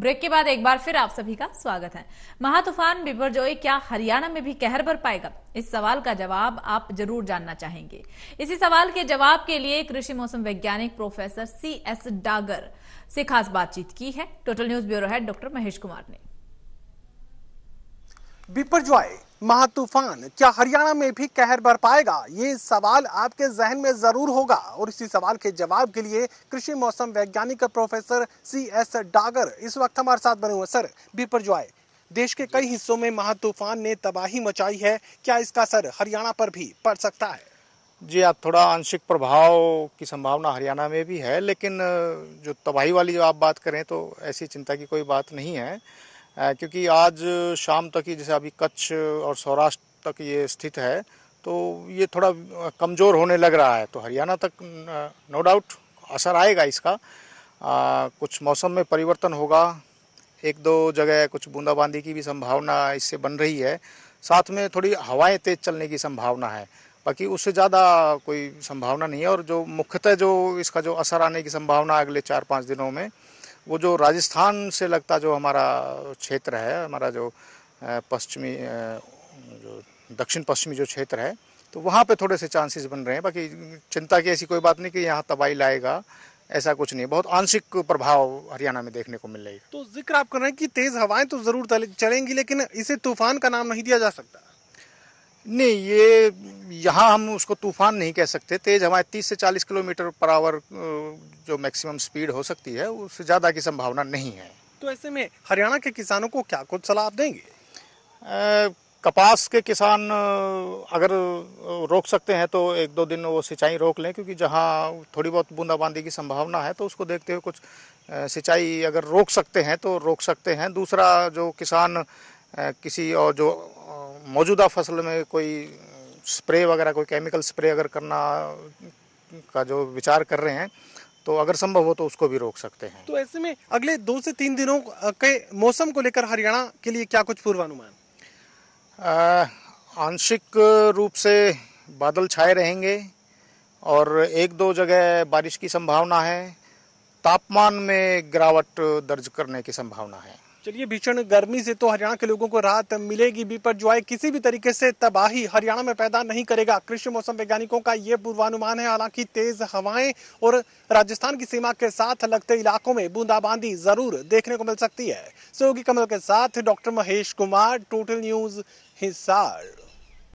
break के बाद एक बार फिर आप सभी का स्वागत है महातूफान बिपरजोई क्या हरियाणा में भी कहर भर पाएगा इस सवाल का जवाब आप जरूर जानना चाहेंगे इसी सवाल के जवाब के लिए कृषि मौसम वैज्ञानिक प्रोफेसर सी एस डागर से खास बातचीत की है total news bureau head doctor Mahesh Kumar ने बिपरजोई महातूफान क्या हरियाणा में भी कहर बर पाएगा ये सवाल आपके जहन में जरूर होगा और इसी सवाल के जवाब के लिए कृषि मौसम वैज्ञानिक प्रोफेसर सी एस डागर इस वक्त हमारे साथ बने हुए सर बीपर जो आए देश के कई हिस्सों में महातूफान ने तबाही मचाई है क्या इसका असर हरियाणा पर भी पड़ सकता है जी आप थोड़ा आंशिक प्रभाव की संभावना हरियाणा में भी है लेकिन जो तबाही वाली जो आप बात करें तो ऐसी चिंता की कोई बात नहीं है क्योंकि आज शाम तक ही जैसे अभी कच्छ और सौराष्ट्र तक ये स्थित है तो ये थोड़ा कमज़ोर होने लग रहा है तो हरियाणा तक नो डाउट असर आएगा इसका आ, कुछ मौसम में परिवर्तन होगा एक दो जगह कुछ बूंदाबांदी की भी संभावना इससे बन रही है साथ में थोड़ी हवाएं तेज चलने की संभावना है बाकी उससे ज़्यादा कोई संभावना नहीं है और जो मुख्यतः जो इसका जो असर आने की संभावना अगले चार पाँच दिनों में वो जो राजस्थान से लगता जो हमारा क्षेत्र है हमारा जो पश्चिमी जो दक्षिण पश्चिमी जो क्षेत्र है तो वहाँ पे थोड़े से चांसेस बन रहे हैं बाकी चिंता की ऐसी कोई बात नहीं कि यहाँ तबाही लाएगा ऐसा कुछ नहीं बहुत आंशिक प्रभाव हरियाणा में देखने को मिल रही है तो जिक्र आप कर रहे हैं कि तेज हवाएं तो जरूर चलेंगी लेकिन इसे तूफान का नाम नहीं दिया जा सकता नहीं ये यहाँ हम उसको तूफान नहीं कह सकते तेज हवाएं 30 से 40 किलोमीटर पर आवर जो मैक्सिमम स्पीड हो सकती है उससे ज़्यादा की संभावना नहीं है तो ऐसे में हरियाणा के किसानों को क्या कुछ सलाह आप देंगे आ, कपास के किसान अगर रोक सकते हैं तो एक दो दिन वो सिंचाई रोक लें क्योंकि जहाँ थोड़ी बहुत बूंदाबांदी की संभावना है तो उसको देखते हुए कुछ सिंचाई अगर रोक सकते हैं तो रोक सकते हैं दूसरा जो किसान किसी और जो मौजूदा फसल में कोई स्प्रे वगैरह कोई केमिकल स्प्रे अगर करना का जो विचार कर रहे हैं तो अगर संभव हो तो उसको भी रोक सकते हैं तो ऐसे में अगले दो से तीन दिनों के मौसम को लेकर हरियाणा के लिए क्या कुछ पूर्वानुमान आंशिक रूप से बादल छाए रहेंगे और एक दो जगह बारिश की संभावना है तापमान में गिरावट दर्ज करने की संभावना है चलिए भीषण गर्मी से तो हरियाणा के लोगों को राहत मिलेगी भी पर जो आए किसी भी तरीके से तबाही हरियाणा में पैदा नहीं करेगा कृषि मौसम वैज्ञानिकों का ये पूर्वानुमान है हालांकि तेज हवाएं और राजस्थान की सीमा के साथ लगते इलाकों में बूंदाबांदी जरूर देखने को मिल सकती है सहयोगी कमल के साथ doctor Mahesh Kumar total news Hisar